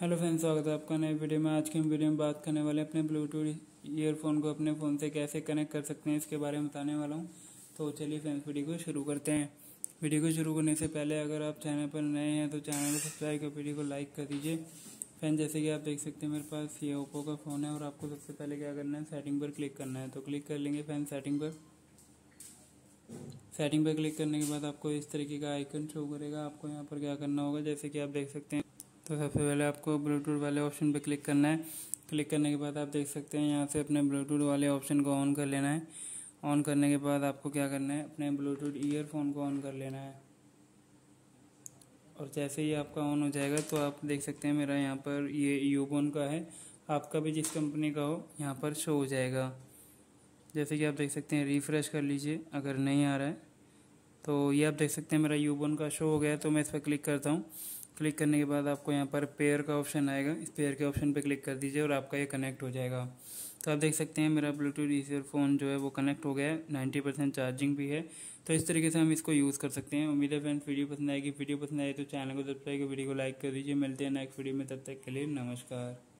hello friends स्वागत है आपका नए वीडियो में आज के हम वीडियो में बात करने वाले अपने ब्लूटूथ ईयरफोन को अपने फ़ोन से कैसे कनेक्ट कर सकते हैं इसके बारे में बताने वाला हूँ तो चलिए फ्रेंड्स वीडियो को शुरू करते हैं वीडियो को शुरू करने से पहले अगर आप चैनल पर नए हैं तो चैनल को सब्सक्राइब कर वीडियो को लाइक कर दीजिए फ्रेंड जैसे कि आप देख सकते हैं मेरे पास ये ओप्पो का फ़ोन है और आपको सबसे पहले क्या करना है सेटिंग पर क्लिक करना है तो क्लिक कर लेंगे फ्रेंड सेटिंग पर सेटिंग पर क्लिक करने के बाद आपको इस तरीके का आइकन शो करेगा आपको यहाँ पर क्या करना होगा जैसे कि आप देख सकते हैं तो सबसे पहले आपको ब्लूटूथ वाले ऑप्शन पर क्लिक करना है क्लिक करने के बाद आप देख सकते हैं यहाँ से अपने ब्लूटूथ वाले ऑप्शन को ऑन कर लेना है ऑन करने के बाद आपको क्या करना है अपने ब्लूटूथ ईयरफोन को ऑन कर लेना है और जैसे ही आपका ऑन हो जाएगा तो आप देख सकते हैं मेरा यहाँ पर ये यूबोन का है आपका भी जिस कंपनी का हो यहाँ पर शो हो जाएगा जैसे कि आप देख सकते हैं रिफ़्रेश कर लीजिए अगर नहीं आ रहा है तो ये आप देख सकते हैं मेरा यूबोन का शो हो गया तो मैं इस पर क्लिक करता हूँ क्लिक करने के बाद आपको यहाँ पर पेयर का ऑप्शन आएगा इस पेयर के ऑप्शन पर क्लिक कर दीजिए और आपका ये कनेक्ट हो जाएगा तो आप देख सकते हैं मेरा ब्लूटूथ ईयर फ़ोन जो है वो कनेक्ट हो गया है नाइन्टी परसेंट चार्जिंग भी है तो इस तरीके से हम इसको यूज़ कर सकते हैं उम्मीद है फ्रेंड्स वीडियो पसंद आएगी वीडियो पसंद आए तो चैनल को सब्सक्राइब वीडियो को लाइक कर दीजिए मिलते हैं नेक्स्ट वीडियो में तब तक के लिए नमस्कार